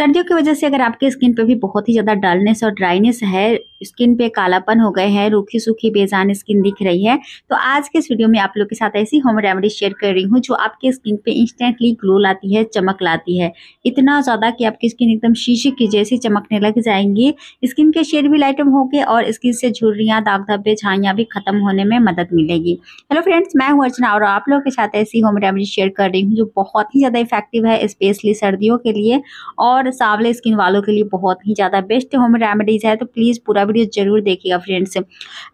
सर्दियों की वजह से अगर आपके स्किन पे भी बहुत ही ज़्यादा डलनेस और ड्राइनेस है स्किन पे कालापन हो गए हैं रूखी सूखी बेजान स्किन दिख रही है तो आज के इस वीडियो में आप लोग के साथ ऐसी होम रेमेडी शेयर कर रही हूँ जो आपके स्किन पे इंस्टेंटली ग्लो लाती है चमक लाती है इतना ज़्यादा कि आपकी स्किन एकदम शीशे की जैसी चमकने लग जाएंगी स्किन के शेड भी लाइटम होंगे और स्किन से झुर्रियाँ दाग धब्बे छाइयाँ भी खत्म होने में मदद मिलेगी हेलो फ्रेंड्स मैं हूँ अर्चना और आप लोग के साथ ऐसी होम रेमेडी शेयर कर रही हूँ जो बहुत ही ज़्यादा इफेक्टिव है स्पेशली सर्दियों के लिए और मतलब सावले स्किन वालों के लिए बहुत ही ज़्यादा बेस्ट होम रेमेडीज़ है तो प्लीज़ पूरा वीडियो ज़रूर देखिएगा फ्रेंड्स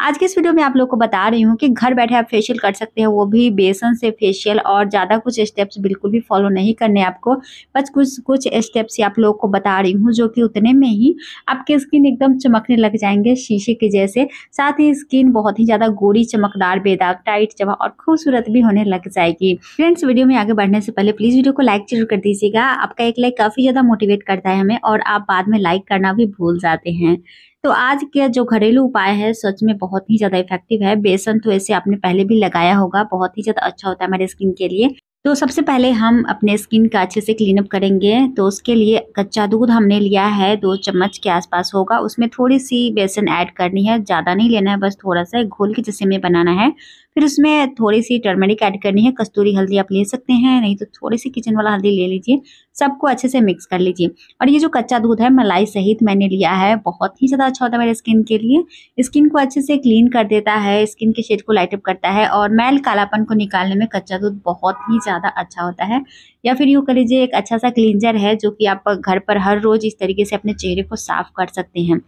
आज के इस वीडियो में आप लोग को बता रही हूँ कि घर बैठे आप फेशियल कर सकते हैं वो भी बेसन से फेशियल और ज़्यादा कुछ स्टेप्स बिल्कुल भी फॉलो नहीं करने आपको बस कुछ कुछ स्टेप्स ही आप लोग को बता रही हूँ जो कि उतने में ही आपके स्किन एकदम चमकने लग जाएंगे शीशे के जैसे साथ ही स्किन बहुत ही ज़्यादा गोरी चमकदार बेदाग टाइट जवा और खूबसूरत भी होने लग जाएगी फ्रेंड्स वीडियो में आगे बढ़ने से पहले प्लीज़ वीडियो को लाइक जरूर कर दीजिएगा आपका एक लाइक काफ़ी ज़्यादा मोटिवेट करता है हमें और आप बाद में लाइक करना भी भूल जाते हैं तो आज के जो घरेलू उपाय है सच में बहुत ही ज़्यादा इफेक्टिव है बेसन तो ऐसे आपने पहले भी लगाया होगा बहुत ही ज़्यादा अच्छा होता है हमारे स्किन के लिए तो सबसे पहले हम अपने स्किन का अच्छे से क्लीन अप करेंगे तो उसके लिए कच्चा दूध हमने लिया है दो चम्मच के आसपास होगा उसमें थोड़ी सी बेसन ऐड करनी है ज़्यादा नहीं लेना है बस थोड़ा सा घोल के जैसे में बनाना है फिर उसमें थोड़ी सी टर्मेरिक ऐड करनी है कस्तूरी हल्दी आप ले सकते हैं नहीं तो थोड़ी सी किचन वाला हल्दी ले लीजिए सबको अच्छे से मिक्स कर लीजिए और ये जो कच्चा दूध है मलाई सहित मैंने लिया है बहुत ही ज़्यादा अच्छा होता है मेरे स्किन के लिए स्किन को अच्छे से क्लीन कर देता है स्किन के शेड को लाइटअप करता है और मैल कालापन को निकालने में कच्चा दूध बहुत ही ज़्यादा अच्छा होता है या फिर यूँ कर लीजिए एक अच्छा सा क्लींजर है जो कि आप घर पर हर रोज़ इस तरीके से अपने चेहरे को साफ कर सकते हैं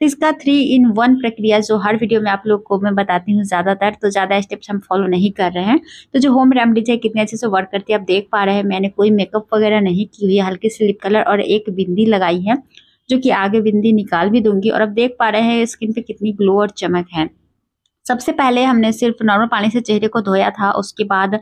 तो इसका थ्री इन वन प्रक्रिया जो हर वीडियो में आप लोग को मैं बताती हूँ ज़्यादातर तो ज़्यादा स्टेप्स हम फॉलो नहीं कर रहे हैं तो जो होम रेमडीज है कितने अच्छे से वर्क करती है आप देख पा रहे हैं मैंने कोई मेकअप वगैरह नहीं की हुई है हल्के से लिप कलर और एक बिंदी लगाई है जो कि आगे बिंदी निकाल भी दूंगी और अब देख पा रहे हैं स्किन पे कितनी ग्लो और चमक है सबसे पहले हमने सिर्फ नॉर्मल पानी से चेहरे को धोया था उसके बाद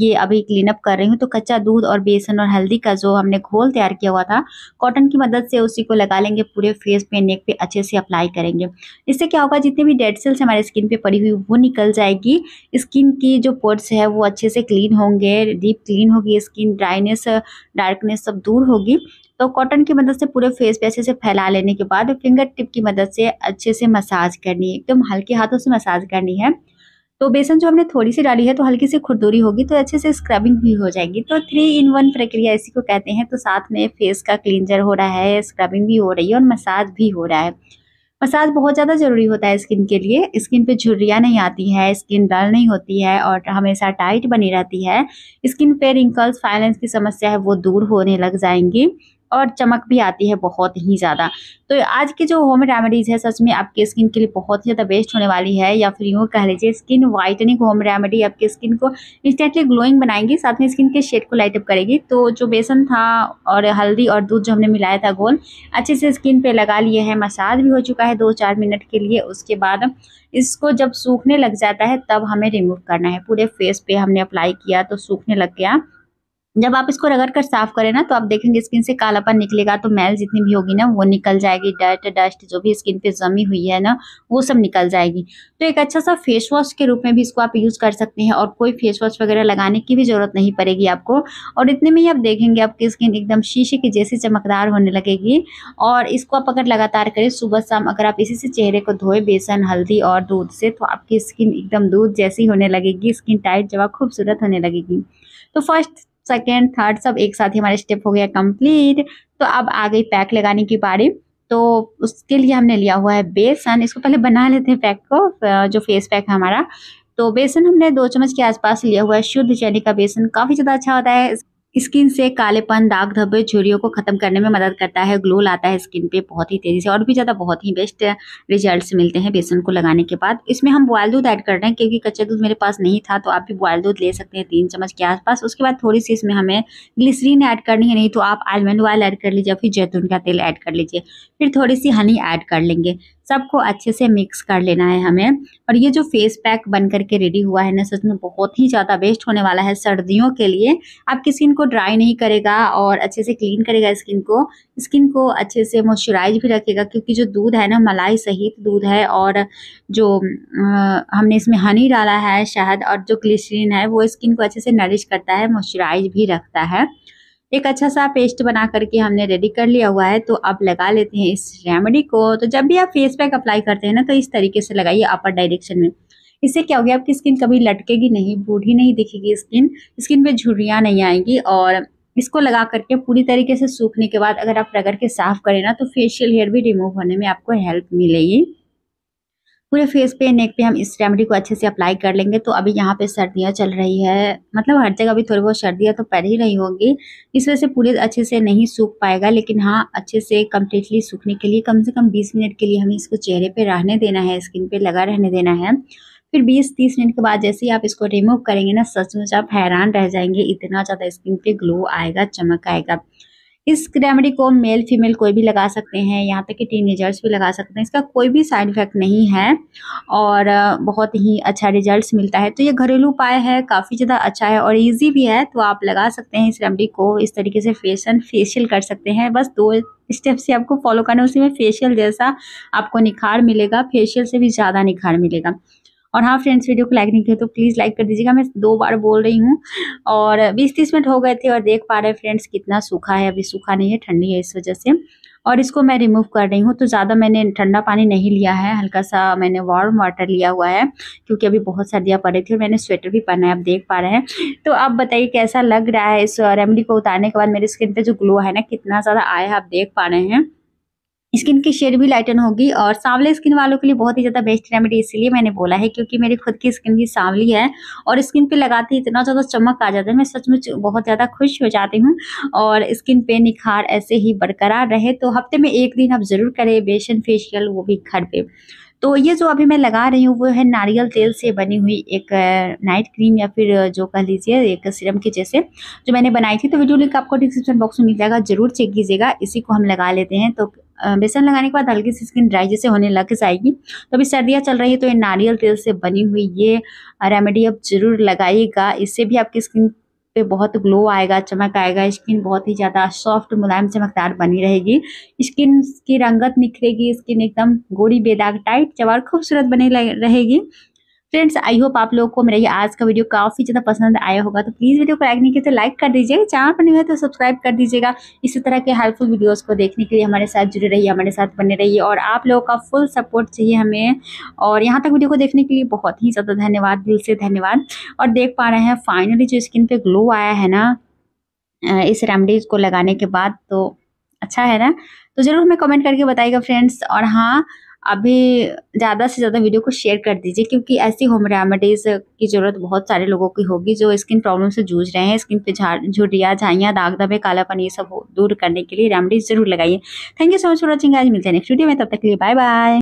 ये अभी क्लीन अप कर रही हूँ तो कच्चा दूध और बेसन और हल्दी का जो हमने घोल तैयार किया हुआ था कॉटन की मदद से उसी को लगा लेंगे पूरे फेस पे नेक पे अच्छे से अप्लाई करेंगे इससे क्या होगा जितनी भी डेड सेल्स हमारे स्किन पे पड़ी हुई वो निकल जाएगी स्किन की जो पोर्ट्स है वो अच्छे से क्लीन होंगे डीप क्लीन होगी स्किन ड्राइनेस डार्कनेस सब दूर होगी तो कॉटन की मदद से पूरे फेस पे अच्छे से फैला लेने के बाद फिंगर टिप की मदद से अच्छे से मसाज करनी है एकदम हल्के हाथों से मसाज करनी है तो बेसन जो हमने थोड़ी सी डाली है तो हल्की सी खुरदुरी होगी तो अच्छे से स्क्रबिंग भी हो जाएगी तो थ्री इन वन प्रक्रिया इसी को कहते हैं तो साथ में फेस का क्लींजर हो रहा है स्क्रबिंग भी हो रही है और मसाज भी हो रहा है मसाज बहुत ज़्यादा ज़रूरी होता है स्किन के लिए स्किन पे झुर्रियाँ नहीं आती है स्किन डल नहीं होती है और हमेशा टाइट बनी रहती है स्किन पे रिंकल्स फाइलेंस की समस्या है वो दूर होने लग जाएंगी और चमक भी आती है बहुत ही ज़्यादा तो आज की जो होम रेमेडीज़ है सच में आपकी स्किन के लिए बहुत ही ज़्यादा बेस्ट होने वाली है या फिर यूँ कह लीजिए स्किन वाइटनिंग होम रेमेडी आपकी स्किन को इंस्टेंटली ग्लोइंग बनाएंगी साथ में स्किन के शेड को लाइटअप करेगी तो जो बेसन था और हल्दी और दूध जो हमने मिलाया था गोल अच्छे से स्किन पर लगा लिए हैं मसाज भी हो चुका है दो चार मिनट के लिए उसके बाद इसको जब सूखने लग जाता है तब हमें रिमूव करना है पूरे फेस पे हमने अप्लाई किया तो सूखने लग गया जब आप इसको रगड़ कर साफ करें ना तो आप देखेंगे स्किन से कालापन निकलेगा तो मैल जितनी भी होगी ना वो निकल जाएगी डर्ट डस्ट जो भी स्किन पे जमी हुई है ना वो सब निकल जाएगी तो एक अच्छा सा फेस वॉश के रूप में भी इसको आप यूज़ कर सकते हैं और कोई फेस वॉश वगैरह लगाने की भी ज़रूरत नहीं पड़ेगी आपको और इतने में ही आप देखेंगे आपकी स्किन एकदम शीशे की जैसी चमकदार होने लगेगी और इसको आप अगर लगातार करें सुबह शाम अगर आप इसी से चेहरे को धोए बेसन हल्दी और दूध से तो आपकी स्किन एकदम दूध जैसी होने लगेगी स्किन टाइट जब खूबसूरत होने लगेगी तो फर्स्ट सेकेंड थर्ड सब एक साथ ही हमारा स्टेप हो गया कंप्लीट तो अब आ गई पैक लगाने की बारी तो उसके लिए हमने लिया हुआ है बेसन इसको पहले बना लेते हैं पैक को जो फेस पैक है हमारा तो बेसन हमने दो चम्मच के आसपास लिया हुआ है शुद्ध चने का बेसन काफ़ी ज़्यादा अच्छा होता है स्किन से कालेपन दाग धब्बे झुरियों को खत्म करने में मदद करता है ग्लो लाता है स्किन पे बहुत ही तेज़ी से और भी ज़्यादा बहुत ही बेस्ट रिजल्ट्स मिलते हैं बेसन को लगाने के बाद इसमें हम बॉयल दूध ऐड कर रहे हैं क्योंकि कच्चा दूध मेरे पास नहीं था तो आप भी बॉयल दूध ले सकते हैं तीन चम्मच के आसपास उसके बाद थोड़ी सी इसमें हमें ग्लिसरीन ऐड करनी है नहीं तो आप आलमंड ऑयल ऐड कर लीजिए फिर जैतून का तेल ऐड कर लीजिए फिर थोड़ी सी हनी ऐड कर लेंगे सबको अच्छे से मिक्स कर लेना है हमें और ये जो फेस पैक बन करके रेडी हुआ है ना सच में बहुत ही ज़्यादा बेस्ट होने वाला है सर्दियों के लिए आपकी स्किन को ड्राई नहीं करेगा और अच्छे से क्लीन करेगा स्किन को स्किन को अच्छे से मॉइस्चराइज भी रखेगा क्योंकि जो दूध है ना मलाई सहित दूध है और जो हमने इसमें हनी डाला है शहद और जो ग्लिसरीन है वो स्किन को अच्छे से नरिश करता है मॉइस्चराइज भी रखता है एक अच्छा सा पेस्ट बना करके हमने रेडी कर लिया हुआ है तो आप लगा लेते हैं इस रेमेडी को तो जब भी आप फेस पैक अप्लाई करते हैं ना तो इस तरीके से लगाइए अपर डायरेक्शन में इससे क्या गया आपकी स्किन कभी लटकेगी नहीं बूढ़ी नहीं दिखेगी स्किन स्किन पर झुर्रियाँ नहीं आएंगी और इसको लगा करके पूरी तरीके से सूखने के बाद अगर आप रगड़ के साफ करें ना तो फेशियल हेयर भी रिमूव होने में आपको हेल्प मिलेगी पूरे फेस पे नेक पे हम इस रेमेडी को अच्छे से अप्लाई कर लेंगे तो अभी यहाँ पे सर्दियाँ चल रही है मतलब हर जगह अभी थोड़ी बहुत सर्दियाँ तो पड़ ही रही होंगी इस वजह से पूरे अच्छे से नहीं सूख पाएगा लेकिन हाँ अच्छे से कम्प्लीटली सूखने के लिए कम से कम बीस मिनट के लिए हमें इसको चेहरे पर रहने देना है स्किन पर लगा रहने देना है फिर 20-30 मिनट के बाद जैसे ही आप इसको रिमूव करेंगे ना सचमुच आप हैरान रह जाएंगे इतना ज़्यादा स्किन पे ग्लो आएगा चमक आएगा इस रेमेडी को मेल फीमेल कोई भी लगा सकते हैं यहाँ तक कि टीनेजर्स भी लगा सकते हैं इसका कोई भी साइड इफेक्ट नहीं है और बहुत ही अच्छा रिजल्ट्स मिलता है तो ये घरेलू उपाय है काफ़ी ज़्यादा अच्छा है और इजी भी है तो आप लगा सकते हैं इस रेमेडी को इस तरीके से फेसन फेशियल कर सकते हैं बस दो स्टेप से आपको फॉलो करना है उसी में फेशियल जैसा आपको निखार मिलेगा फेशियल से भी ज़्यादा निखार मिलेगा और हाँ फ्रेंड्स वीडियो को लाइक नहीं किया तो प्लीज़ लाइक कर दीजिएगा मैं दो बार बोल रही हूँ और बीस तीस मिनट हो गए थे और देख पा रहे फ्रेंड्स कितना सूखा है अभी सूखा नहीं है ठंडी है इस वजह से और इसको मैं रिमूव कर रही हूँ तो ज़्यादा मैंने ठंडा पानी नहीं लिया है हल्का सा मैंने वार्म वाटर लिया हुआ है क्योंकि अभी बहुत सर्दियाँ पड़ी थी और मैंने स्वेटर भी पहना है आप देख पा रहे हैं तो आप बताइए कैसा लग रहा है इस रेमडी को उतारने के बाद मेरी स्किन पर जो ग्लो है ना कितना ज़्यादा आया है आप देख पा रहे हैं स्किन की शेड भी लाइटन होगी और सांवले स्किन वालों के लिए बहुत ही ज़्यादा बेस्ट रेमेडी इसीलिए मैंने बोला है क्योंकि मेरी खुद की स्किन भी सांवली है और स्किन पे लगाते ही इतना ज़्यादा चमक आ जाता है मैं सचमुच बहुत ज़्यादा खुश हो जाती हूँ और स्किन पे निखार ऐसे ही बरकरार रहे तो हफ्ते में एक दिन आप ज़रूर करें बेसन फेशियल वो भी घर पर तो ये जो अभी मैं लगा रही हूँ वो है नारियल तेल से बनी हुई एक नाइट क्रीम या फिर जो कह लीजिए एक सीरम के जैसे जो मैंने बनाई थी तो वीडियो लिंक आपको डिस्क्रिप्शन बॉक्स में मिल जाएगा जरूर चेक कीजिएगा इसी को हम लगा लेते हैं तो बेसन लगाने के बाद हल्की सी स्किन ड्राई जैसे होने लग जाएगी तो अभी सर्दियाँ चल रही है तो ये नारियल तेल से बनी हुई ये रेमेडी आप ज़रूर लगाइएगा इससे भी आपकी स्किन पे बहुत ग्लो आएगा चमक आएगा स्किन बहुत ही ज़्यादा सॉफ्ट मुलायम चमकदार बनी रहेगी स्किन की रंगत निखरेगी स्किन एकदम गोरी बेदाग टाइट चवार खूबसूरत बनी रहेगी फ्रेंड्स आई होप आप लोगों को मेरा ये आज का वीडियो काफ़ी ज़्यादा पसंद आया होगा तो प्लीज़ वीडियो को लाइक नहीं किया तो लाइक कर दीजिएगा चैनल पर नहीं है तो सब्सक्राइब कर दीजिएगा इसी तरह के हेल्पफुल वीडियोस को देखने के लिए हमारे साथ जुड़े रहिए हमारे साथ बने रहिए और आप लोगों का फुल सपोर्ट चाहिए हमें और यहाँ तक वीडियो को देखने के लिए बहुत ही ज़्यादा धन्यवाद दिल से धन्यवाद और देख पा रहे हैं फाइनली जो स्किन पर ग्लो आया है ना इस रेमडीज को लगाने के बाद तो अच्छा है ना तो ज़रूर हमें कमेंट करके बताइएगा फ्रेंड्स और हाँ अभी ज़्यादा से ज़्यादा वीडियो को शेयर कर दीजिए क्योंकि ऐसी होम रेमेडीज़ की ज़रूरत बहुत सारे लोगों की होगी जो स्किन प्रॉब्लम से जूझ रहे हैं स्किन पे झाड़ झाइयाँ दाग दबे कालापन ये सब दूर करने के लिए रेमेडीज ज़रूर लगाइए thank you so much for watching आज मिलते हैं नेक्स्ट वीडियो में तब तक के लिए बाय बाय